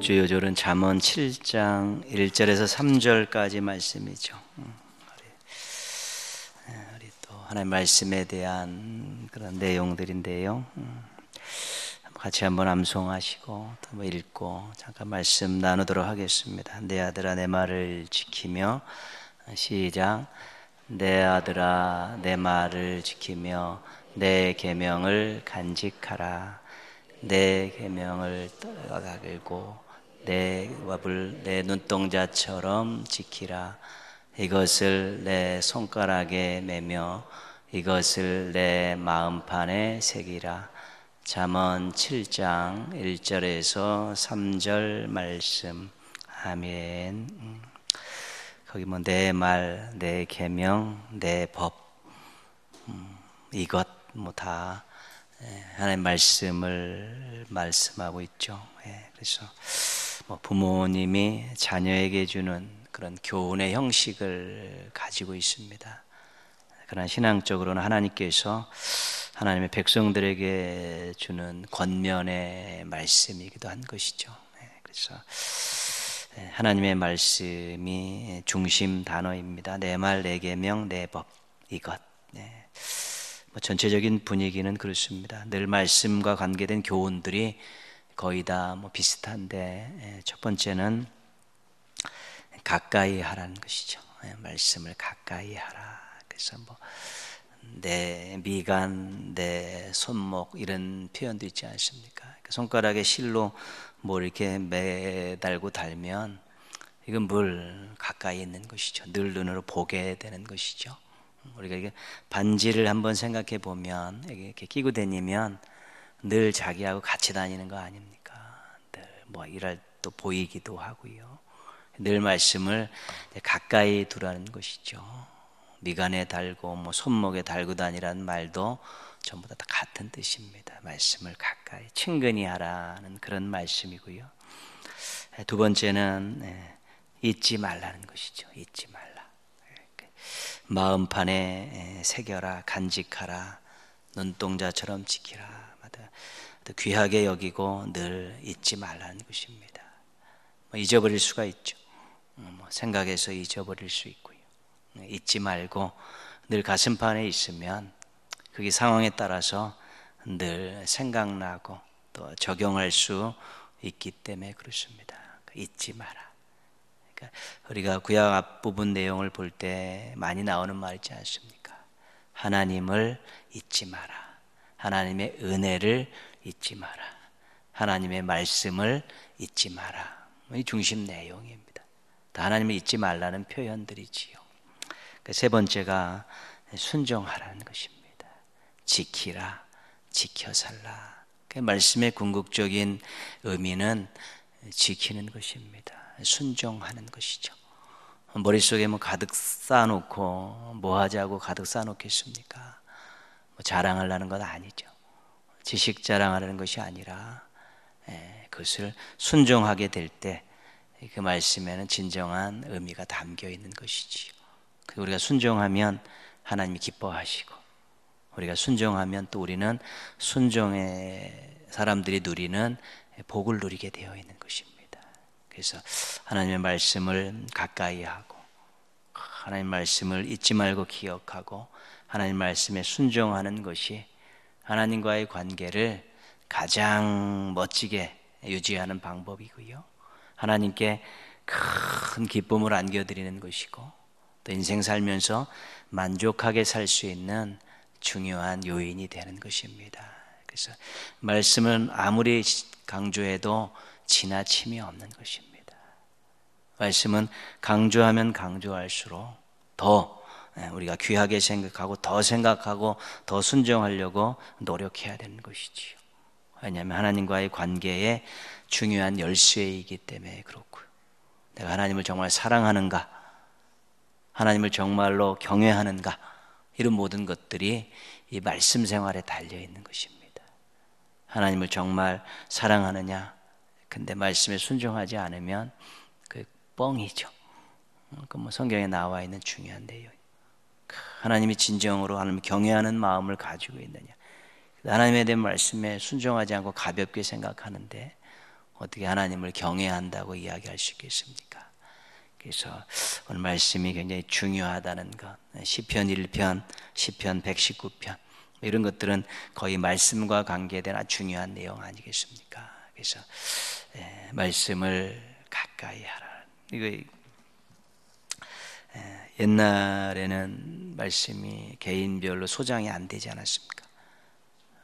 이번 주 요절은 잠언 7장 1절에서 3절까지 말씀이죠. 음, 네, 우리 또 하나님 말씀에 대한 그런 내용들인데요. 음, 같이 한번 암송하시고 한번 읽고 잠깐 말씀 나누도록 하겠습니다. 내 아들아 내 말을 지키며 시작 내 아들아 내 말을 지키며 내 계명을 간직하라 내 계명을 떠나가고 내 와불 내 눈동자처럼 지키라 이것을 내 손가락에 매며 이것을 내 마음판에 새기라 잠언 7장 1절에서 3절 말씀 아멘 거기 뭐 내 말, 내 계명, 내 법, 음, 이것 뭐다 예, 하나님 말씀을 말씀하고 있죠. 예, 그래서 뭐 부모님이 자녀에게 주는 그런 교훈의 형식을 가지고 있습니다. 그러나 신앙적으로는 하나님께서 하나님의 백성들에게 주는 권면의 말씀이기도 한 것이죠. 네, 그래서 네, 하나님의 말씀이 중심 단어입니다. 내 말, 내 계명, 내 법, 이것. 네, 뭐 전체적인 분위기는 그렇습니다. 늘 말씀과 관계된 교훈들이 거의 다 뭐 비슷한데 예, 첫 번째는 가까이 하라는 것이죠. 예, 말씀을 가까이 하라. 그래서 뭐 내 미간, 내 손목 이런 표현도 있지 않습니까? 그러니까 손가락에 실로 뭐 이렇게 매달고 달면 이건 뭘 가까이 있는 것이죠. 늘 눈으로 보게 되는 것이죠. 우리가 이게 반지를 한번 생각해 보면 이렇게 끼고 다니면 늘 자기하고 같이 다니는 거 아닙니까? 늘뭐 일할 또 보이기도 하고요. 늘 말씀을 가까이 두라는 것이죠. 미간에 달고 뭐 손목에 달고 다니라는 말도 전부 다 같은 뜻입니다. 말씀을 가까이 친근히 하라는 그런 말씀이고요. 예, 두 번째는 예, 잊지 말라는 것이죠. 잊지 말라. 마음판에 예, 새겨라, 간직하라, 눈동자처럼 지키라. 귀하게 여기고 늘 잊지 말라는 것입니다. 뭐 잊어버릴 수가 있죠. 음, 뭐 생각해서 잊어버릴 수 있고요. 네, 잊지 말고 늘 가슴판에 있으면 그게 상황에 따라서 늘 생각나고 또 적용할 수 있기 때문에 그렇습니다. 그 잊지 마라. 그러니까 우리가 구약 앞부분 내용을 볼 때 많이 나오는 말이지 않습니까? 하나님을 잊지 마라. 하나님의 은혜를 잊지 마라. 하나님의 말씀을 잊지 마라. 이 중심 내용입니다. 하나님을 잊지 말라는 표현들이지요. 그 세 번째가 순종하라는 것입니다. 지키라, 지켜살라. 그 말씀의 궁극적인 의미는 지키는 것입니다. 순종하는 것이죠. 머릿속에 뭐 가득 쌓아놓고 뭐 하자고 가득 쌓아놓겠습니까? 뭐 자랑하려는 건 아니죠. 지식 자랑하라는 것이 아니라 예, 그것을 순종하게 될 때 그 말씀에는 진정한 의미가 담겨 있는 것이지요. 그 우리가 순종하면 하나님이 기뻐하시고 우리가 순종하면 또 우리는 순종의 사람들이 누리는 복을 누리게 되어 있는 것입니다. 그래서 하나님의 말씀을 가까이 하고 하나님 말씀을 잊지 말고 기억하고 하나님 말씀에 순종하는 것이 하나님과의 관계를 가장 멋지게 유지하는 방법이고요. 하나님께 큰 기쁨을 안겨드리는 것이고, 또 인생 살면서 만족하게 살 수 있는 중요한 요인이 되는 것입니다. 그래서 말씀은 아무리 강조해도 지나침이 없는 것입니다. 말씀은 강조하면 강조할수록 더 예, 우리가 귀하게 생각하고 더 생각하고 더 순종하려고 노력해야 되는 것이지요. 왜냐하면 하나님과의 관계의 중요한 열쇠이기 때문에 그렇고요. 내가 하나님을 정말 사랑하는가, 하나님을 정말로 경외하는가, 이런 모든 것들이 이 말씀 생활에 달려 있는 것입니다. 하나님을 정말 사랑하느냐, 근데 말씀에 순종하지 않으면 그 뻥이죠. 그 뭐 성경에 나와 있는 중요한 내용. 하나님이 진정으로 하나님 경외하는 마음을 가지고 있느냐. 하나님에 대한 말씀에 순종하지 않고 가볍게 생각하는데 어떻게 하나님을 경외한다고 이야기할 수 있겠습니까? 그래서 오늘 말씀이 굉장히 중요하다는 것. 시편 1편, 시편 119편 이런 것들은 거의 말씀과 관계된 아주 중요한 내용 아니겠습니까? 그래서 예, 말씀을 가까이 하라. 이거 예, 옛날에는 말씀이 개인별로 소장이 안 되지 않았습니까?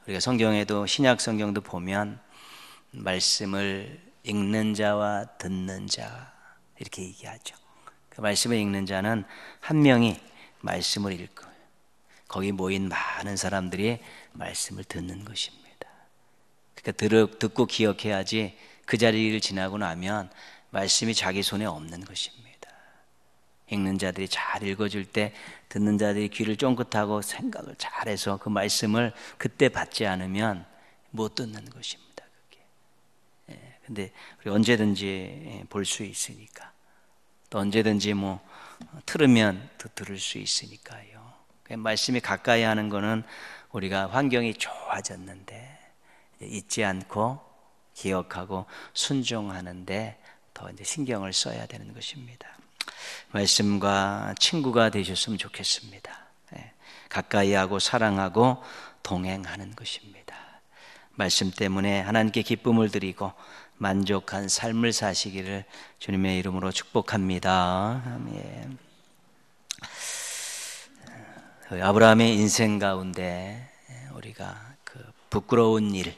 우리가 성경에도 신약 성경도 보면 말씀을 읽는 자와 듣는 자 이렇게 얘기하죠. 그 말씀을 읽는 자는 한 명이 말씀을 읽고 거기 모인 많은 사람들이 말씀을 듣는 것입니다. 그러니까 듣고 기억해야지 그 자리를 지나고 나면 말씀이 자기 손에 없는 것입니다. 읽는 자들이 잘 읽어줄 때 듣는 자들이 귀를 쫑긋하고 생각을 잘해서 그 말씀을 그때 받지 않으면 못 듣는 것입니다. 그게. 예, 근데 우리 언제든지 예, 볼수 있으니까 또 언제든지 뭐 틀으면 어, 또 들을 수 있으니까요. 그 말씀이 가까이 하는 거는 우리가 환경이 좋아졌는데 잊지 않고 기억하고 순종하는데 더 이제 신경을 써야 되는 것입니다. 말씀과 친구가 되셨으면 좋겠습니다. 예, 가까이하고 사랑하고 동행하는 것입니다. 말씀 때문에 하나님께 기쁨을 드리고 만족한 삶을 사시기를 주님의 이름으로 축복합니다. 아멘. 어, 아브라함의 인생 가운데 예, 우리가 그 부끄러운 일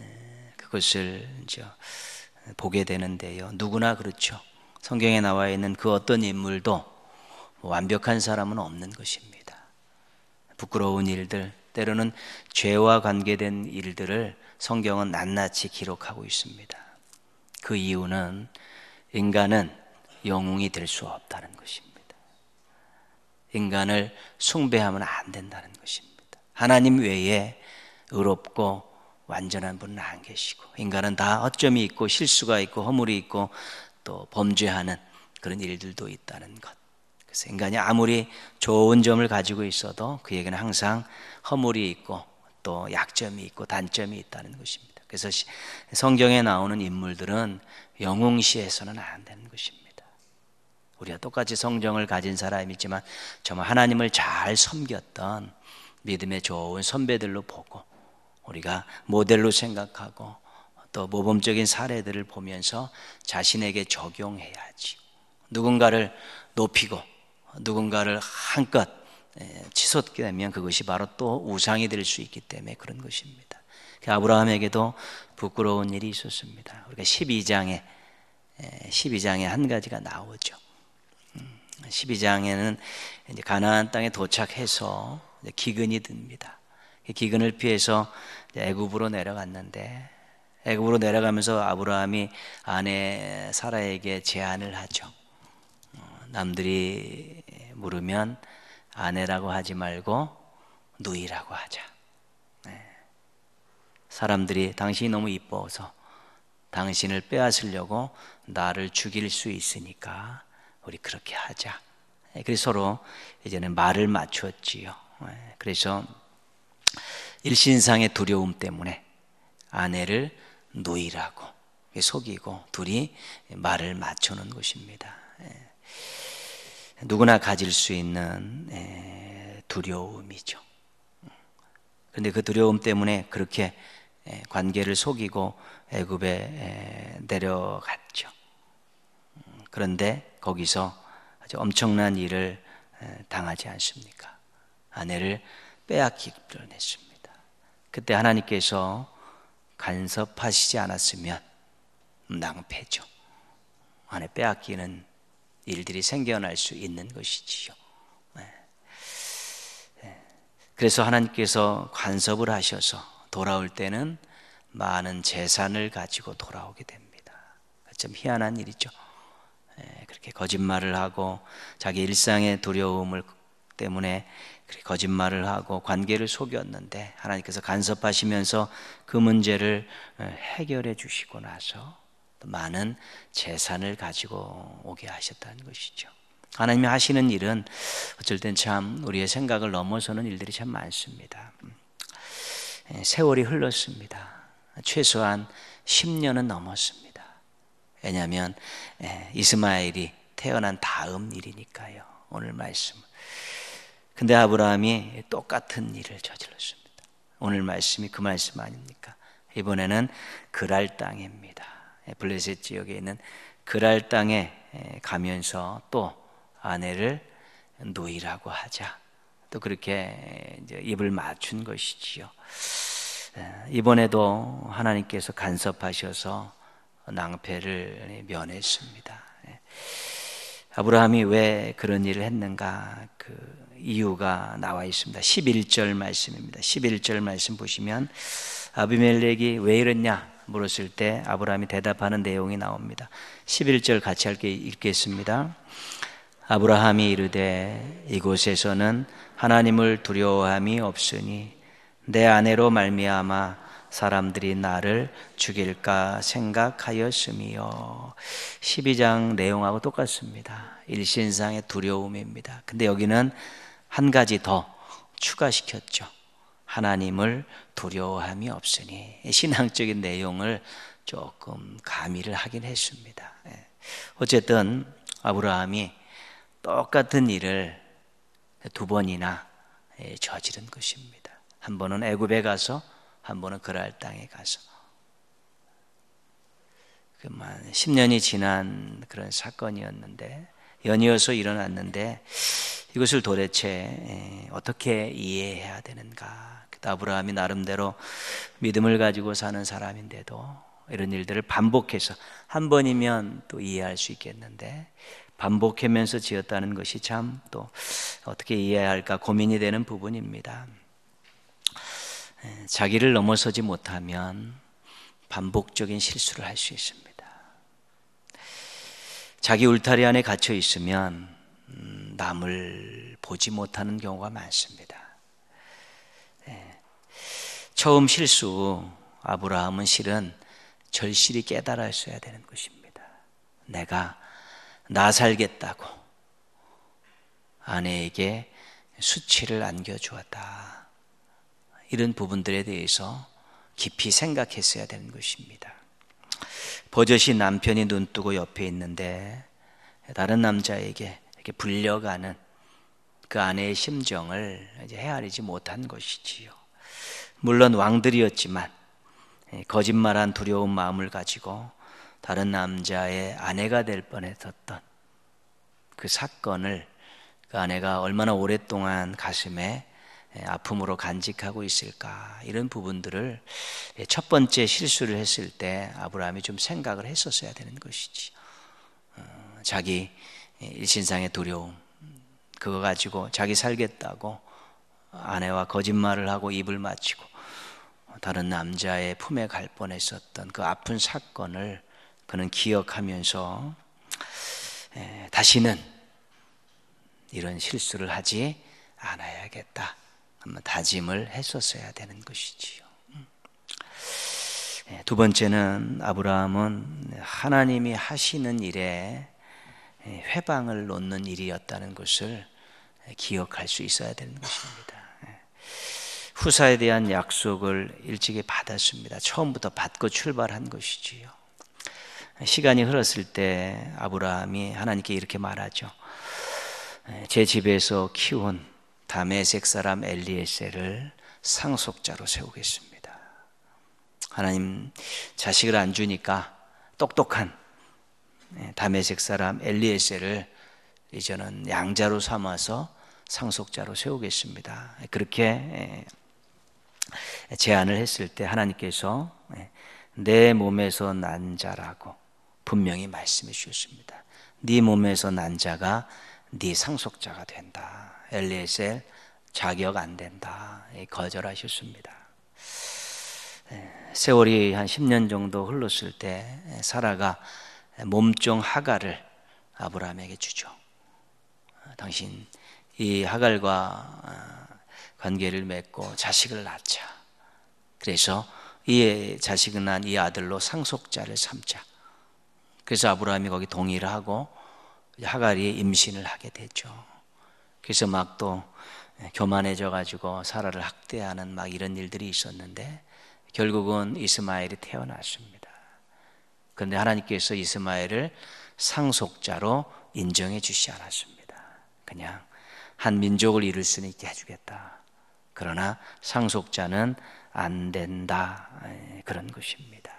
예, 그것을 이제 보게 되는데요. 누구나 그렇죠. 성경에 나와 있는 그 어떤 인물도 완벽한 사람은 없는 것입니다. 부끄러운 일들, 때로는 죄와 관계된 일들을 성경은 낱낱이 기록하고 있습니다. 그 이유는 인간은 영웅이 될 수 없다는 것입니다. 인간을 숭배하면 안 된다는 것입니다. 하나님 외에 의롭고 완전한 분은 안 계시고 인간은 다 어점이 있고 실수가 있고 허물이 있고 또 범죄하는 그런 일들도 있다는 것. 그래서 인간이 아무리 좋은 점을 가지고 있어도 그에게는 항상 허물이 있고 또 약점이 있고 단점이 있다는 것입니다. 그래서 성경에 나오는 인물들은 영웅시에서는 안 되는 것입니다. 우리가 똑같이 성정을 가진 사람이지만 정말 하나님을 잘 섬겼던 믿음의 좋은 선배들로 보고 우리가 모델로 생각하고 또 모범적인 사례들을 보면서 자신에게 적용해야지. 누군가를 높이고 누군가를 한껏 예, 치솟게 되면 그것이 바로 또 우상이 될 수 있기 때문에 그런 것입니다. 그 아브라함에게도 부끄러운 일이 있었습니다. 우리가 12장에 12장에 예, 한 가지가 나오죠. 12장에는 음, 이제 가나안 땅에 도착해서 기근이 듭니다. 그 기근을 피해서 애굽으로 내려갔는데 애굽으로 내려가면서 아브라함이 아내 사라에게 제안을 하죠. 어, 남들이 물으면 아내라고 하지 말고 누이라고 하자. 네. 사람들이 당신이 너무 이뻐서 당신을 빼앗으려고 나를 죽일 수 있으니까 우리 그렇게 하자. 네, 그래서 서로 이제는 말을 맞췄지요. 네, 그래서 일신상의 두려움 때문에 아내를 노이라고 속이고 둘이 말을 맞추는 것입니다. 예. 누구나 가질 수 있는 예, 두려움이죠. 그런데 그 두려움 때문에 그렇게 예, 관계를 속이고 애굽에 내려갔죠. 그런데 거기서 아주 엄청난 일을 당하지 않습니까? 아내를 빼앗기를 했습니다. 그때 하나님께서 간섭하시지 않았으면 낭패죠. 안에 빼앗기는 일들이 생겨날 수 있는 것이지요. 네. 네. 그래서 하나님께서 간섭을 하셔서 돌아올 때는 많은 재산을 가지고 돌아오게 됩니다. 참 희한한 일이죠. 네, 그렇게 거짓말을 하고 자기 일상의 두려움을 때문에 거짓말을 하고 관계를 속였는데 하나님께서 간섭하시면서 그 문제를 어, 해결해 주시고 나서 많은 재산을 가지고 오게 하셨다는 것이죠. 하나님이 하시는 일은 어쩔 땐 참 우리의 생각을 넘어서는 일들이 참 많습니다. 예, 세월이 흘렀습니다. 최소한 10년은 넘었습니다. 왜냐하면 예, 이스마엘이 태어난 다음 일이니까요. 오늘 말씀은. 근데 아브라함이 똑같은 일을 저질렀습니다. 오늘 말씀이 그 말씀 아닙니까? 이번에는 그랄 땅입니다. 블레셋 지역에 있는 그랄 땅에 가면서 또 아내를 노이라고 하자. 또 그렇게 입을 맞춘 것이지요. 이번에도 하나님께서 간섭하셔서 낭패를 면했습니다. 아브라함이 왜 그런 일을 했는가? 그 이유가 나와 있습니다. 11절 말씀입니다. 11절 말씀 보시면 아비멜렉이 왜 이랬냐 물었을 때 아브라함이 대답하는 내용이 나옵니다. 11절 같이 함께 읽겠습니다. 아브라함이 이르되 이곳에서는 하나님을 두려워함이 없으니 내 아내로 말미암아 사람들이 나를 죽일까 생각하였으며 12장 내용하고 똑같습니다. 일신상의 두려움입니다. 근데 여기는 한 가지 더 추가시켰죠. 하나님을 두려워함이 없으니 신앙적인 내용을 조금 가미를 하긴 했습니다. 예. 어쨌든 아브라함이 똑같은 일을 두 번이나 예, 저지른 것입니다. 한 번은 애굽에 가서 한 번은 그랄 땅에 가서 그만 10년이 지난 그런 사건이었는데 연이어서 일어났는데 이것을 도대체 어떻게 이해해야 되는가? 아브라함이 나름대로 믿음을 가지고 사는 사람인데도 이런 일들을 반복해서 한 번이면 또 이해할 수 있겠는데 반복하면서 지었다는 것이 참 또 어떻게 이해해야 할까 고민이 되는 부분입니다. 자기를 넘어서지 못하면 반복적인 실수를 할 수 있습니다. 자기 울타리 안에 갇혀 있으면 음, 남을 보지 못하는 경우가 많습니다. 예. 처음 실수 아브라함은 실은 절실히 깨달았어야 되는 것입니다. 내가 나 살겠다고 아내에게 수치를 안겨주었다. 이런 부분들에 대해서 깊이 생각했어야 되는 것입니다. 버젓이 남편이 눈뜨고 옆에 있는데 다른 남자에게 이렇게 불려가는 그 아내의 심정을 이제 헤아리지 못한 것이지요. 물론 왕들이었지만 예, 거짓말한 두려운 마음을 가지고 다른 남자의 아내가 될 뻔했었던 그 사건을 그 아내가 얼마나 오랫동안 가슴에 예, 아픔으로 간직하고 있을까 이런 부분들을 예, 첫 번째 실수를 했을 때 아브라함이 좀 생각을 했었어야 되는 것이지 어, 자기 예, 일신상의 두려움 그거 가지고 자기 살겠다고 아내와 거짓말을 하고 입을 맞추고 다른 남자의 품에 갈 뻔했었던 그 아픈 사건을 그는 기억하면서 다시는 이런 실수를 하지 않아야겠다. 아마 다짐을 했었어야 되는 것이지요. 예, 두 번째는 아브라함은 하나님이 하시는 일에 예, 회방을 놓는 일이었다는 것을 기억할 수 있어야 되는 것입니다. 예. 후사에 대한 약속을 일찍이 받았습니다. 처음부터 받고 출발한 것이지요. 시간이 흐렀을때 아브라함이 하나님께 이렇게 말하죠. 제 집에서 키운 다메색 사람 엘리에셀을 상속자로 세우겠습니다. 하나님 자식을 안 주니까 똑똑한 예, 다메섹 사람 엘리에셀을 이제는 양자로 삼아서 상속자로 세우겠습니다. 그렇게 예, 제안을 했을 때 하나님께서 예, 내 몸에서 난 자라고 분명히 말씀해 주셨습니다. 네 몸에서 난 자가 네 상속자가 된다. 엘리에셀 자격 안 된다. 예, 거절하셨습니다. 예, 세월이 한 10년 정도 흘렀을 때 예, 사라가 몸종 하갈을 아브라함에게 주죠. 어, 당신 이 하갈과 어, 관계를 맺고 자식을 낳자. 그래서 이 자식은 이 아들로 상속자를 삼자. 그래서 아브라함이 거기 동의를 하고 하갈이 임신을 하게 되죠. 그래서 막 또 교만해져 가지고 사라를 학대하는 막 이런 일들이 있었는데 결국은 이스마엘이 태어났습니다. 그런데 하나님께서 이스마엘을 상속자로 인정해 주시지 않았습니다. 그냥 한 민족을 이룰 수는 있게 해주겠다. 그러나 상속자는 안 된다. 예, 그런 것입니다.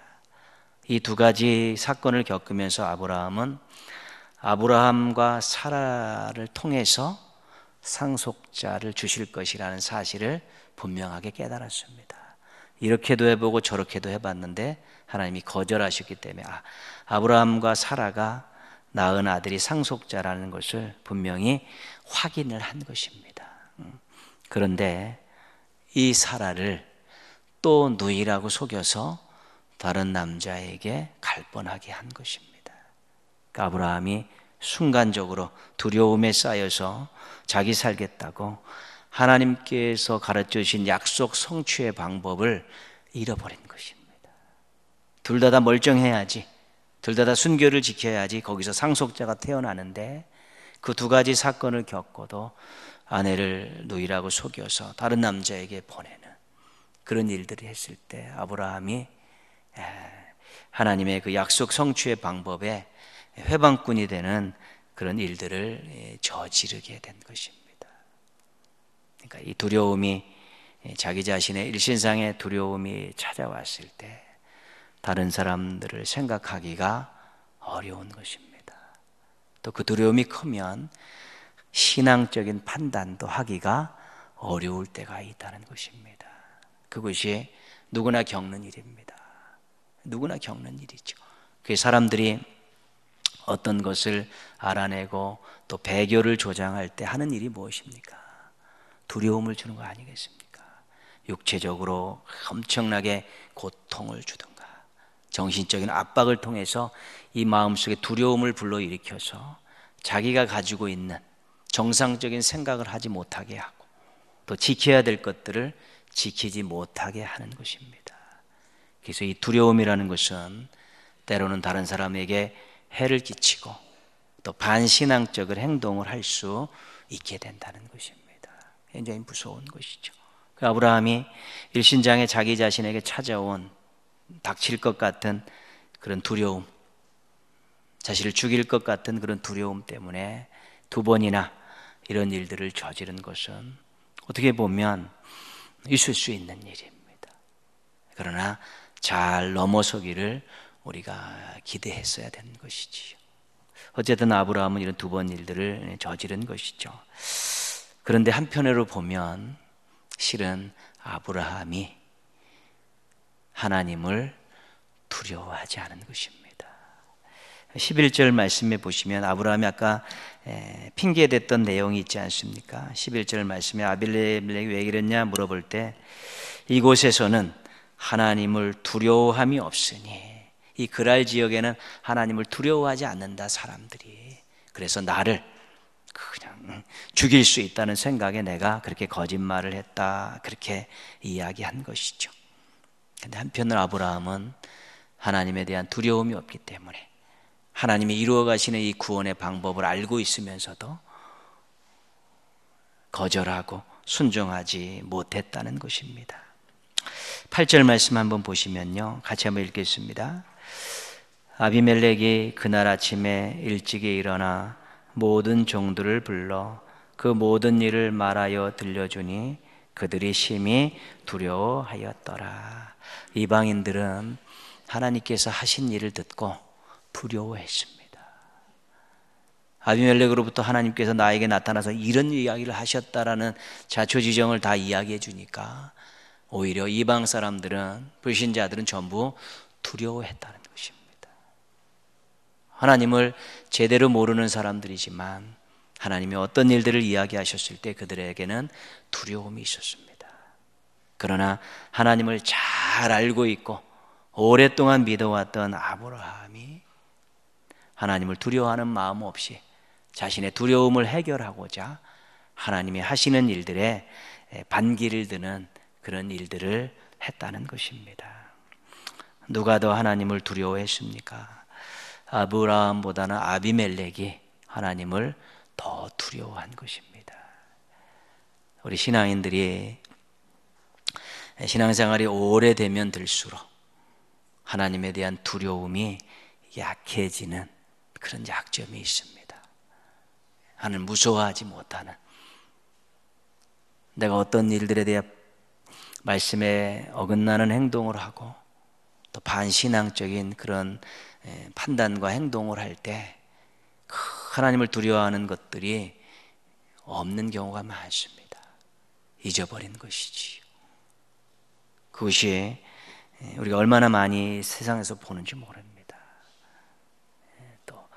이 두 가지 사건을 겪으면서 아브라함은 아브라함과 사라를 통해서 상속자를 주실 것이라는 사실을 분명하게 깨달았습니다. 이렇게도 해보고 저렇게도 해봤는데 하나님이 거절하셨기 때문에 아, 아브라함과 사라가 낳은 아들이 상속자라는 것을 분명히 확인을 한 것입니다. 음. 그런데 이 사라를 또 누이라고 속여서 다른 남자에게 갈 뻔하게 한 것입니다. 그러니까 아브라함이 순간적으로 두려움에 쌓여서 자기 살겠다고 하나님께서 가르쳐 주신 약속 성취의 방법을 잃어버린 것입니다. 둘 다 다 멀쩡해야지. 둘 다 다 순교를 지켜야지. 거기서 상속자가 태어나는데 그 두 가지 사건을 겪고도 아내를 누이라고 속여서 다른 남자에게 보내는 그런 일들이 했을 때 아브라함이 하나님의 그 약속 성취의 방법에 회방꾼이 되는 그런 일들을 예, 저지르게 된 것입니다. 그러니까 이 두려움이 예, 자기 자신의 일신상의 두려움이 찾아왔을 때 다른 사람들을 생각하기가 어려운 것입니다. 또 그 두려움이 크면 신앙적인 판단도 하기가 어려울 때가 있다는 것입니다. 그것이 누구나 겪는 일입니다. 누구나 겪는 일이죠. 그 사람들이 어떤 것을 알아내고 또 배교를 조장할 때 하는 일이 무엇입니까? 두려움을 주는 거 아니겠습니까? 육체적으로 엄청나게 고통을 주든가 정신적인 압박을 통해서 이 마음속에 두려움을 불러일으켜서 자기가 가지고 있는 정상적인 생각을 하지 못하게 하고 또 지켜야 될 것들을 지키지 못하게 하는 것입니다. 그래서 이 두려움이라는 것은 때로는 다른 사람에게 해를 끼치고 또 반신앙적인 행동을 할 수 있게 된다는 것입니다. 굉장히 무서운 것이죠. 그 아브라함이 일신장에 자기 자신에게 찾아온 닥칠 것 같은 그런 두려움, 자신을 죽일 것 같은 그런 두려움 때문에 두 번이나 이런 일들을 저지른 것은 어떻게 보면 있을 수 있는 일입니다. 그러나 잘 넘어서기를 우리가 기대했어야 되는 것이지요. 어쨌든 아브라함은 이런 두 번 일들을 저지른 것이죠. 그런데 한편으로 보면 실은 아브라함이 하나님을 두려워하지 않은 것입니다. 11절 말씀에 보시면 아브라함이 아까 핑계됐던 내용이 있지 않습니까? 11절 말씀에 아빌레멜렉이 왜 이랬냐 물어볼 때 이곳에서는 하나님을 두려워함이 없으니 이 그랄 지역에는 하나님을 두려워하지 않는다 사람들이. 그래서 나를 그냥 죽일 수 있다는 생각에 내가 그렇게 거짓말을 했다 그렇게 이야기한 것이죠. 근데 한편으로 아브라함은 하나님에 대한 두려움이 없기 때문에 하나님이 이루어 가시는 이 구원의 방법을 알고 있으면서도 거절하고 순종하지 못했다는 것입니다. 8절 말씀 한번 보시면요. 같이 한번 읽겠습니다. 아비멜렉이 그날 아침에 일찍이 일어나 모든 종들을 불러 그 모든 일을 말하여 들려주니 그들이 심히 두려워하였더라. 이방인들은 하나님께서 하신 일을 듣고 두려워했습니다. 아비멜렉으로부터 하나님께서 나에게 나타나서 이런 이야기를 하셨다라는 자초지정을 다 이야기해 주니까 오히려 이방 사람들은 불신자들은 전부 두려워했다는 하나님을 제대로 모르는 사람들이지만 하나님이 어떤 일들을 이야기하셨을 때 그들에게는 두려움이 있었습니다. 그러나 하나님을 잘 알고 있고 오랫동안 믿어왔던 아브라함이 하나님을 두려워하는 마음 없이 자신의 두려움을 해결하고자 하나님이 하시는 일들에 반기를 드는 그런 일들을 했다는 것입니다. 누가 더 하나님을 두려워했습니까? 아브라함보다는 아비멜렉이 하나님을 더 두려워한 것입니다. 우리 신앙인들이 신앙생활이 오래되면 들수록 하나님에 대한 두려움이 약해지는 그런 약점이 있습니다. 하나님 무서워하지 못하는 내가 어떤 일들에 대해 말씀에 어긋나는 행동을 하고 또 반신앙적인 그런 예, 판단과 행동을 할때 그 하나님을 두려워하는 것들이 없는 경우가 많습니다. 잊어버린 것이지요. 그것이 예, 우리가 얼마나 많이 세상에서 보는지 모릅니다. 예, 또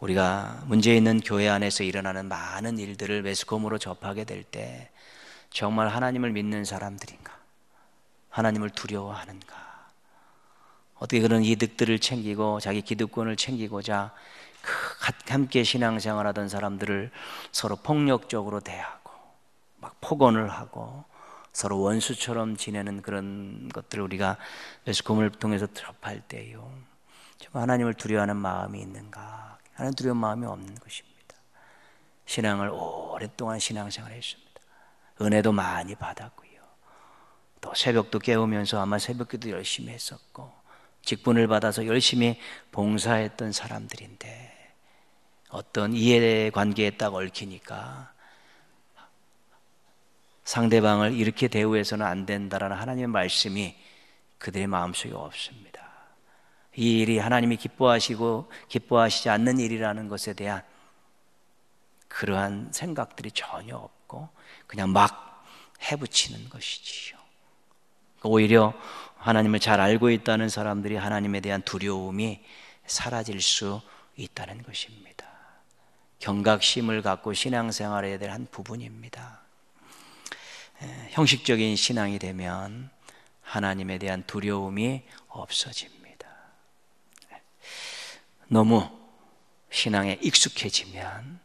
우리가 문제 있는 교회 안에서 일어나는 많은 일들을 매스컴으로 접하게 될 때 정말 하나님을 믿는 사람들인가? 하나님을 두려워하는가? 어떻게 그런 이득들을 챙기고 자기 기득권을 챙기고자 그 함께 신앙생활 하던 사람들을 서로 폭력적으로 대하고 막 폭언을 하고 서로 원수처럼 지내는 그런 것들을 우리가 베스콤을 통해서 접할 때요. 정말 하나님을 두려워하는 마음이 있는가? 하나님 두려운 마음이 없는 것입니다. 신앙을 오랫동안 신앙생활 했습니다. 은혜도 많이 받았고요. 또 새벽도 깨우면서 아마 새벽기도 열심히 했었고 직분을 받아서 열심히 봉사했던 사람들인데 어떤 이해관계에 딱 얽히니까 상대방을 이렇게 대우해서는 안 된다라는 하나님의 말씀이 그들의 마음속에 없습니다. 이 일이 하나님이 기뻐하시고 기뻐하시지 않는 일이라는 것에 대한 그러한 생각들이 전혀 없고 그냥 막 해붙이는 것이지요. 오히려 하나님을 잘 알고 있다는 사람들이 하나님에 대한 두려움이 사라질 수 있다는 것입니다. 경각심을 갖고 신앙생활해야 될한 부분입니다. 형식적인 신앙이 되면 하나님에 대한 두려움이 없어집니다. 너무 신앙에 익숙해지면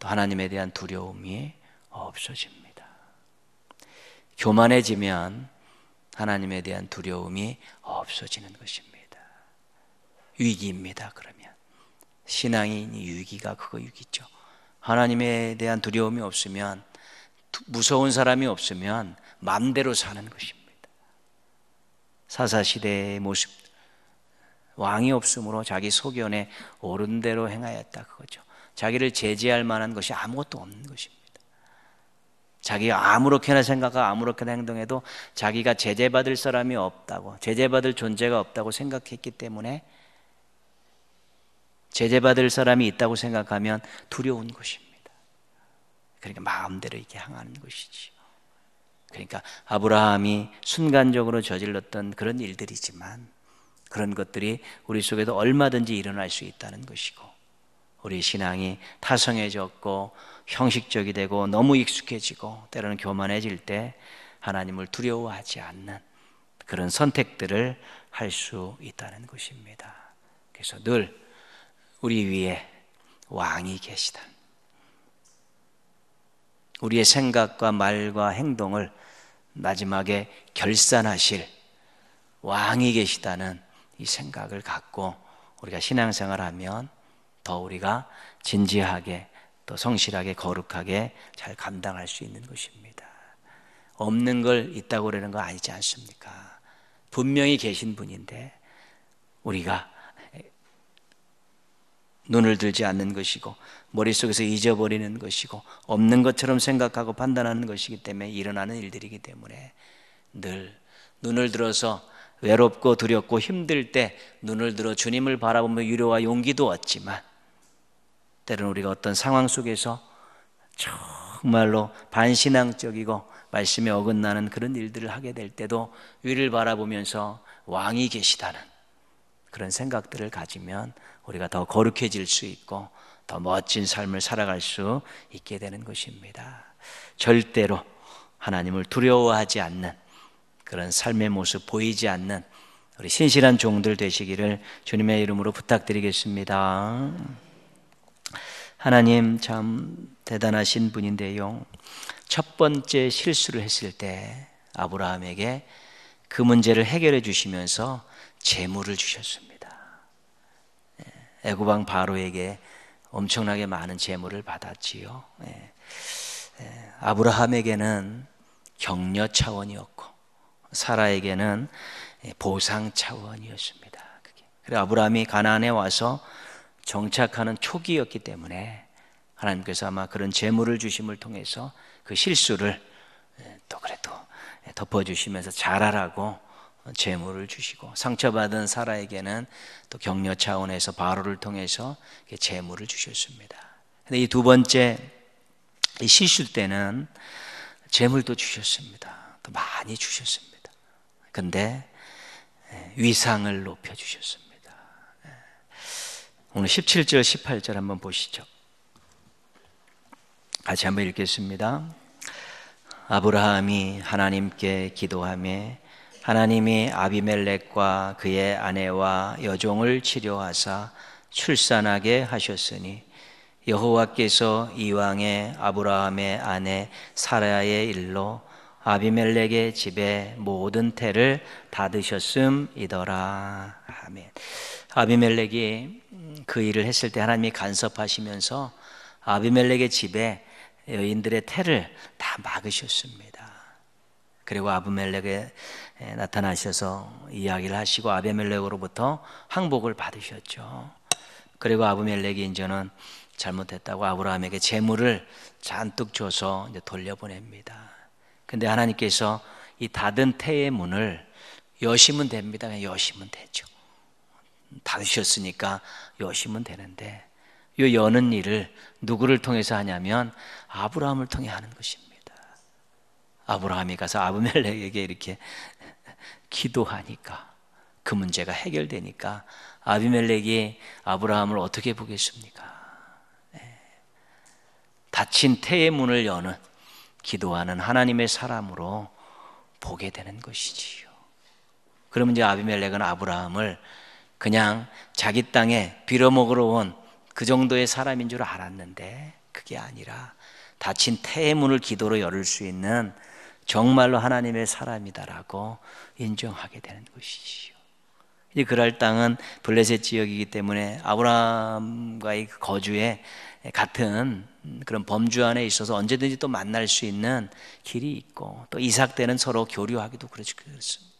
또 하나님에 대한 두려움이 없어집니다. 교만해지면 하나님에 대한 두려움이 없어지는 것입니다. 위기입니다. 그러면 신앙인 위기가 그거 위기죠. 하나님에 대한 두려움이 없으면 무서운 사람이 없으면 맘대로 사는 것입니다. 사사 시대의 모습 왕이 없으므로 자기 소견에 옳은 대로 행하였다 그거죠. 자기를 제지할 만한 것이 아무것도 없는 것입니다. 자기가 아무렇게나 생각하고 아무렇게나 행동해도 자기가 제재받을 사람이 없다고, 제재받을 존재가 없다고 생각했기 때문에 제재받을 사람이 있다고 생각하면 두려운 것입니다. 그러니까 마음대로 이렇게 항하는 것이지요. 그러니까 아브라함이 순간적으로 저질렀던 그런 일들이지만 그런 것들이 우리 속에도 얼마든지 일어날 수 있다는 것이고 우리 신앙이 타성해졌고 형식적이 되고 너무 익숙해지고 때로는 교만해질 때 하나님을 두려워하지 않는 그런 선택들을 할 수 있다는 것입니다. 그래서 늘 우리 위에 왕이 계시다. 우리의 생각과 말과 행동을 마지막에 결산하실 왕이 계시다는 이 생각을 갖고 우리가 신앙생활하면 더 우리가 진지하게 또 성실하게 거룩하게 잘 감당할 수 있는 것입니다. 없는 걸 있다고 그러는 거 아니지 않습니까? 분명히 계신 분인데 우리가 눈을 들지 않는 것이고 머릿속에서 잊어버리는 것이고 없는 것처럼 생각하고 판단하는 것이기 때문에 일어나는 일들이기 때문에 늘 눈을 들어서 외롭고 두렵고 힘들 때 눈을 들어 주님을 바라보며 유료와 용기도 얻지만 때로는 우리가 어떤 상황 속에서 정말로 반신앙적이고 말씀에 어긋나는 그런 일들을 하게 될 때도 위를 바라보면서 왕이 계시다는 그런 생각들을 가지면 우리가 더 거룩해질 수 있고 더 멋진 삶을 살아갈 수 있게 되는 것입니다. 절대로 하나님을 두려워하지 않는 그런 삶의 모습 보이지 않는 우리 신실한 종들 되시기를 주님의 이름으로 부탁드리겠습니다. 하나님 참 대단하신 분인데요. 첫 번째 실수를 했을 때 아브라함에게 그 문제를 해결해 주시면서 재물을 주셨습니다. 예, 애굽왕 바로에게 엄청나게 많은 재물을 받았지요. 예, 예, 아브라함에게는 격려 차원이었고 사라에게는 보상 차원이었습니다. 그래 아브라함이 가나안에 와서 정착하는 초기였기 때문에 하나님께서 아마 그런 재물을 주심을 통해서 그 실수를 예, 또 그래도 덮어주시면서 잘하라고 재물을 주시고 상처받은 사라에게는 또 격려 차원에서 바로를 통해서 재물을 주셨습니다. 근데 이 두 번째 이 실수 때는 재물도 주셨습니다. 또 많이 주셨습니다. 근데 예, 위상을 높여 주셨습니다. 오늘 17절, 18절 한번 보시죠. 같이 한번 읽겠습니다. 아브라함이 하나님께 기도하며 하나님이 아비멜렉과 그의 아내와 여종을 치료하사 출산하게 하셨으니 여호와께서 이왕에 아브라함의 아내 사라의 일로 아비멜렉의 집에 모든 태를 닫으셨음이더라. 아멘. 아비멜렉이 그 일을 했을 때 하나님이 간섭하시면서 아비멜렉의 집에 여인들의 태를 다 막으셨습니다. 그리고 아비멜렉에 나타나셔서 이야기를 하시고 아비멜렉으로부터 항복을 받으셨죠. 그리고 아비멜렉이 이제는 잘못했다고 아브라함에게 재물을 잔뜩 줘서 이제 돌려보냅니다. 근데 하나님께서 이 닫은 태의 문을 여시면 됩니다. 그냥 여시면 되죠. 다으셨으니까 여시면 되는데 요 여는 일을 누구를 통해서 하냐면 아브라함을 통해 하는 것입니다. 아브라함이 가서 아브멜렉에게 이렇게 기도하니까 그 문제가 해결되니까 아비멜렉이 아브라함을 어떻게 보겠습니까? 네. 닫힌 태의 문을 여는 기도하는 하나님의 사람으로 보게 되는 것이지요. 그러면 이제 아비멜렉은 아브라함을 그냥 자기 땅에 빌어먹으러 온 그 정도의 사람인 줄 알았는데 그게 아니라 다친 태의 문을 기도로 열을 수 있는 정말로 하나님의 사람이다라고 인정하게 되는 것이지요. 이 그랄 땅은 블레셋 지역이기 때문에 아브라함과의 그 거주에 같은 그런 범주 안에 있어서 언제든지 또 만날 수 있는 길이 있고 또 이삭 때는 서로 교류하기도 그렇습니다.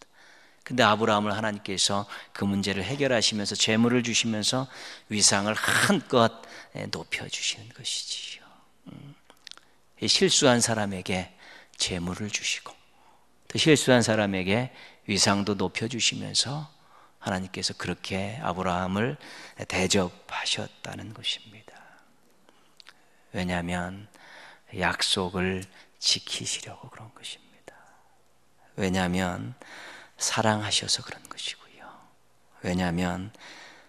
근데 아브라함을 하나님께서 그 문제를 해결하시면서 재물을 주시면서 위상을 한껏 예, 높여 주시는 것이지요. 음. 실수한 사람에게 재물을 주시고 또 실수한 사람에게 위상도 높여 주시면서 하나님께서 그렇게 아브라함을 대접하셨다는 것입니다. 왜냐하면 약속을 지키시려고 그런 것입니다. 왜냐하면 사랑하셔서 그런 것이고요. 왜냐하면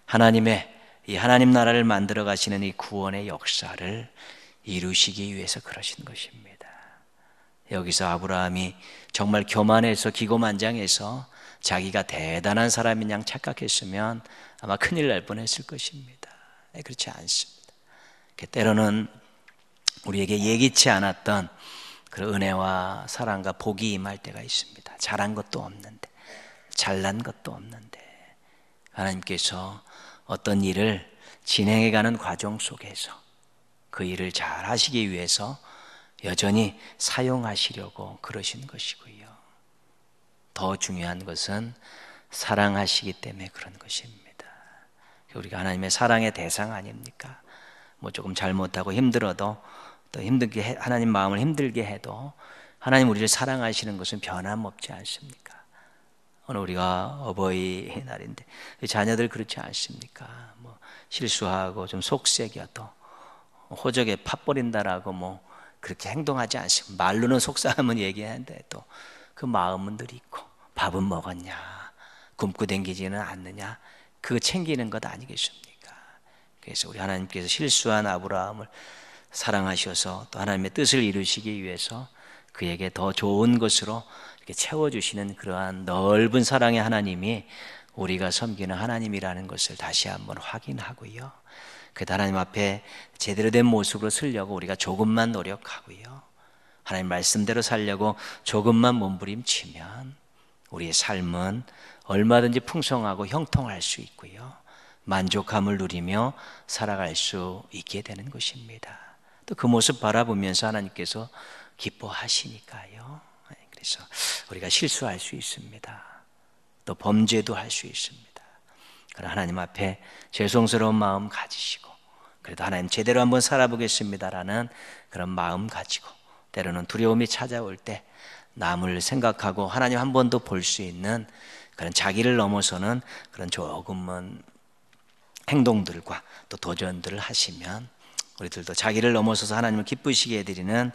하나님의 이 하나님 나라를 만들어 가시는 이 구원의 역사를 이루시기 위해서 그러신 것입니다. 여기서 아브라함이 정말 교만해서 기고만장해서 자기가 대단한 사람인 양 착각했으면 아마 큰일 날 뻔했을 것입니다. 네, 그렇지 않습니다. 그러니까 때로는 우리에게 예기치 않았던 그런 은혜와 사랑과 복이 임할 때가 있습니다. 잘한 것도 없는데 잘난 것도 없는데 하나님께서 어떤 일을 진행해가는 과정 속에서 그 일을 잘 하시기 위해서 여전히 사용하시려고 그러신 것이고요. 더 중요한 것은 사랑하시기 때문에 그런 것입니다. 우리가 하나님의 사랑의 대상 아닙니까? 뭐 조금 잘못하고 힘들어도 또 힘들게 하나님 마음을 힘들게 해도 하나님 우리를 사랑하시는 것은 변함없지 않습니까? 오늘 우리가 어버이날인데 자녀들 그렇지 않습니까? 뭐 실수하고 좀 속색이어도 호적에 팥버린다라고 뭐 그렇게 행동하지 않습 말로는 속상함은 얘기하는데 또 그 마음은 늘 있고 밥은 먹었냐 굶고 댕기지는 않느냐 그거 챙기는 것 아니겠습니까? 그래서 우리 하나님께서 실수한 아브라함을 사랑하셔서 또 하나님의 뜻을 이루시기 위해서 그에게 더 좋은 것으로 이렇게 채워주시는 그러한 넓은 사랑의 하나님이 우리가 섬기는 하나님이라는 것을 다시 한번 확인하고요. 그 하나님 앞에 제대로 된 모습으로 쓰려고 우리가 조금만 노력하고요. 하나님 말씀대로 살려고 조금만 몸부림치면 우리의 삶은 얼마든지 풍성하고 형통할 수 있고요. 만족함을 누리며 살아갈 수 있게 되는 것입니다. 또 그 모습 바라보면서 하나님께서 기뻐하시니까요. 그래서 우리가 실수할 수 있습니다. 또 범죄도 할 수 있습니다. 그러나 하나님 앞에 죄송스러운 마음 가지시고 그래도 하나님 제대로 한번 살아보겠습니다라는 그런 마음 가지고 때로는 두려움이 찾아올 때 남을 생각하고 하나님 한번더볼수 있는 그런 자기를 넘어서는 그런 조금은 행동들과 또 도전들을 하시면 우리들도 자기를 넘어서서 하나님을 기쁘시게 해드리는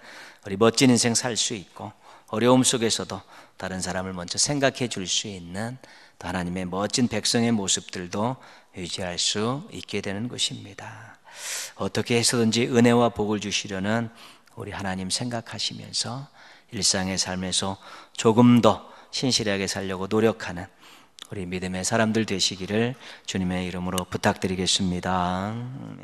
우리 멋진 인생 살 수 있고 어려움 속에서도 다른 사람을 먼저 생각해 줄 수 있는 하나님의 멋진 백성의 모습들도 유지할 수 있게 되는 것입니다. 어떻게 해서든지 은혜와 복을 주시려는 우리 하나님 생각하시면서 일상의 삶에서 조금 더 신실하게 살려고 노력하는 우리 믿음의 사람들 되시기를 주님의 이름으로 부탁드리겠습니다.